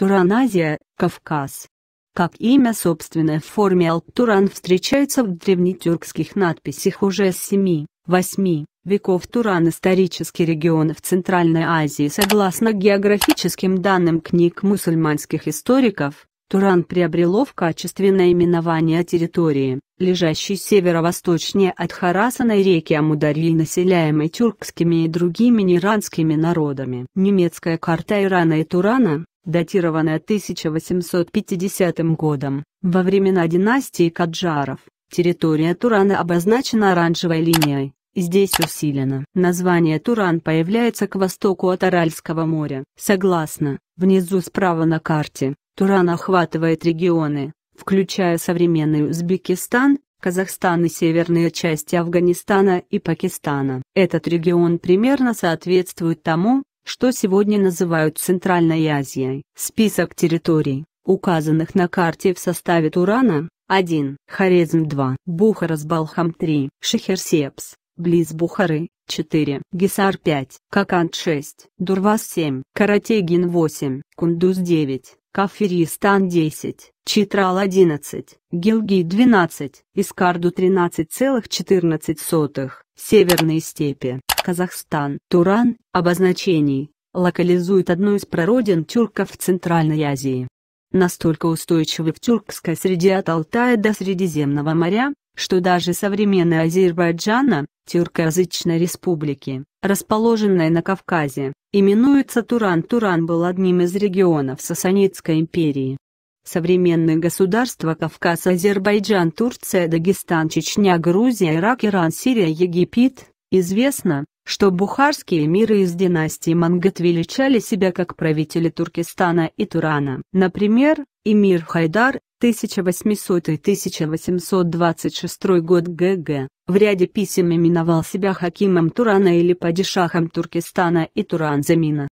Тураназия, Кавказ. Как имя собственное в форме Алтуран встречается в древнетюркских надписях уже с 7-8 веков Туран исторический регион в Центральной Азии согласно географическим данным книг мусульманских историков, Туран приобрело в качестве наименования территории, лежащей северо-восточнее от Харасанной реки Амудари и населяемой тюркскими и другими неранскими народами. Немецкая карта Ирана и Турана, датированная 1850 годом. Во времена династии Каджаров, территория Турана обозначена оранжевой линией, здесь усилено. Название Туран появляется к востоку от Аральского моря. Согласно, внизу справа на карте, Туран охватывает регионы, включая современный Узбекистан, Казахстан и северные части Афганистана и Пакистана. Этот регион примерно соответствует тому, что сегодня называют Центральной Азией. Список территорий, указанных на карте в составе Турана, 1, Хорезм 2, Бухара-Балхам 3, Шехерсепс, близ Бухары, 4, Гисар 5, Какант 6, Дурвас 7, Каратегин 8, Кундус 9, Кафиристан 10, Читрал 11, Гилги 12, Искарду 13,14, Северные степи. Казахстан. Туран, обозначений, локализует одну из прародин тюрков в Центральной Азии. Настолько устойчивы в тюркской среде от Алтая до Средиземного моря, что даже современная Азербайджана, тюркоязычной республики, расположенной на Кавказе, именуется Туран. Туран был одним из регионов Сасанидской империи. Современные государства Кавказ, Азербайджан, Турция, Дагестан, Чечня, Грузия, Ирак, Иран, Сирия, Египет, Известно, что бухарские эмиры из династии Мангат величали себя как правители Туркестана и Турана. Например, эмир Хайдар 1800-1826 год ГГ, в ряде писем именовал себя Хакимом Турана или Падишахом Туркестана и Туранзамина.